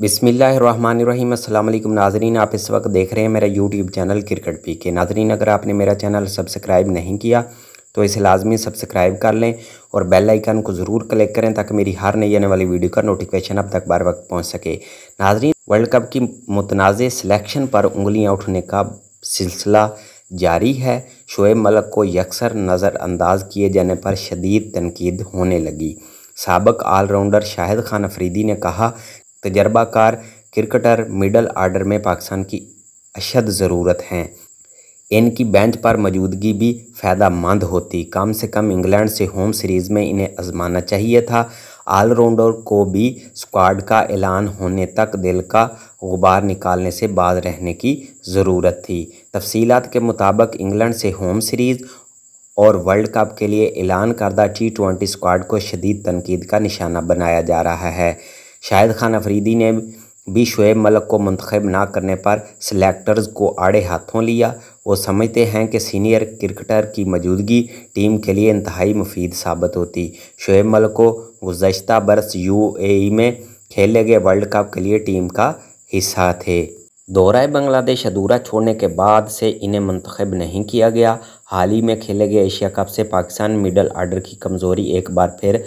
बिसमीम् अल्लाम नाजरीन आप इस वक्त देख रहे हैं मेरा यूट्यूब चैनल क्रिकेट पी के नाजरीन अगर आपने मेरा चैनल सब्सक्राइब नहीं किया तो इसे लाजमी सब्सक्राइब कर लें और बेल आइकन को ज़रूर क्लिक करें ताकि मेरी हर नई आने वाली वीडियो का नोटिफिकेशन अब तक बार वक्त पहुँच सके नाजरीन वर्ल्ड कप की मुतनाज़ सिलेक्शन पर उंगलियाँ उठने का सिलसिला जारी है शोएब मलक को यकसर नज़रअंदाज किए जाने पर शदीद तनकीद होने लगी सबक आलराउंडर शाहिद खान अफरीदी ने कहा तजर्बाकार क्रिकेटर मिडल आर्डर में पाकिस्तान की अशद ज़रूरत हैं इनकी बेंच पर मौजूदगी भी फ़ायदा मंद होती कम से कम इंग्लैंड से होम सीरीज़ में इन्हें आजमाना चाहिए था ऑलराउंडर को भी स्क्वाड का ऐलान होने तक दिल का गुबार निकालने से बाद रहने की ज़रूरत थी तफसीत के मुताबिक इंग्लैंड से होम सीरीज़ और वर्ल्ड कप के लिए ऐलान करदा टी ट्वेंटी स्क्वाड को शदीद तनकीद का निशाना बनाया जा रहा है शाहिद खान अफरीदी ने भी शुएब मलक को मंतखब ना करने पर सिलेक्टर्स को आड़े हाथों लिया वो समझते हैं कि सीनियर क्रिकेटर की मौजूदगी टीम के लिए इंतहाई मुफीद साबित होती शुएब मलक को गुजशत बरस यू ए e में खेले गए वर्ल्ड कप के लिए टीम का हिस्सा थे दौरा बांग्लादेश अधूरा छोड़ने के बाद से इन्हें मंतखब नहीं किया गया हाल ही में खेले गए एशिया कप से पाकिस्तान मिडल आर्डर की कमज़ोरी एक बार फिर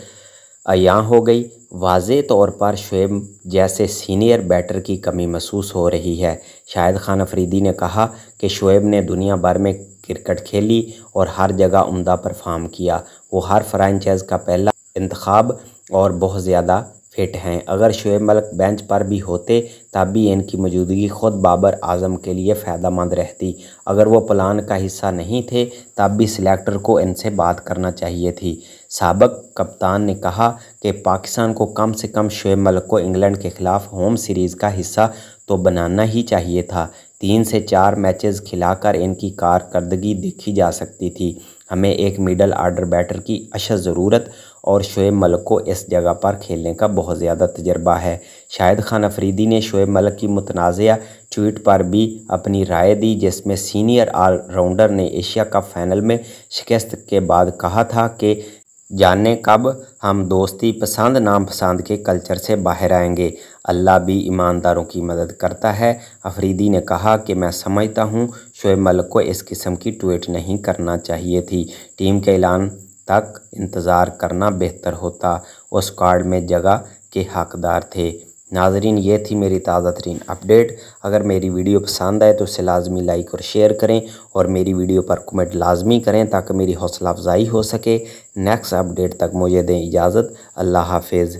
अयां हो गई वाज तौर पर शुएब जैसे सीनियर बैटर की कमी महसूस हो रही है शाहिद खान अफरीदी ने कहा कि शुएब ने दुनिया भर में क्रिकेट खेली और हर जगह उमदा परफार्म किया वो हर फ्रांचाइज का पहला इंतखब और बहुत ज़्यादा फिट हैं अगर शुएब मलिक बेंच पर भी होते तब भी इनकी मौजूदगी खुद बाबर आजम के लिए फ़ायदा रहती अगर वो प्लान का हिस्सा नहीं थे तब भी सिलेक्टर को इनसे बात करना चाहिए थी सबक कप्तान ने कहा कि पाकिस्तान को कम से कम शुएब मलिक को इंग्लैंड के ख़िलाफ़ होम सीरीज़ का हिस्सा तो बनाना ही चाहिए था तीन से चार मैचेस खिलाकर इनकी कारकर्दगी देखी जा सकती थी हमें एक मिडल आर्डर बैटर की अशद ज़रूरत और शोएब मलक को इस जगह पर खेलने का बहुत ज़्यादा तजर्बा है शाहिद खान अफरीदी ने शोएब मलक की मुतनाज़ ट्वीट पर भी अपनी राय दी जिसमें सीनियर ऑलराउंडर ने एशिया कप फाइनल में शिकस्त के बाद कहा था कि जाने कब हम दोस्ती पसंद नापसंद के कल्चर से बाहर आएंगे अल्लाह भी ईमानदारों की मदद करता है अफरीदी ने कहा कि मैं समझता हूँ शोएब मलिक को इस किस्म की ट्वीट नहीं करना चाहिए थी टीम के ऐलान तक इंतज़ार करना बेहतर होता उस कार्ड में जगह के हकदार थे नाजरीन ये थी मेरी ताज़ा तरीन अपडेट अगर मेरी वीडियो पसंद आए तो उसे लाजमी लाइक और शेयर करें और मेरी वीडियो पर कमेंट लाजमी करें ताकि मेरी हौसला अफजाई हो सके नेक्स्ट अपडेट तक मुझे दें इजाज़त अल्लाह हाफिज़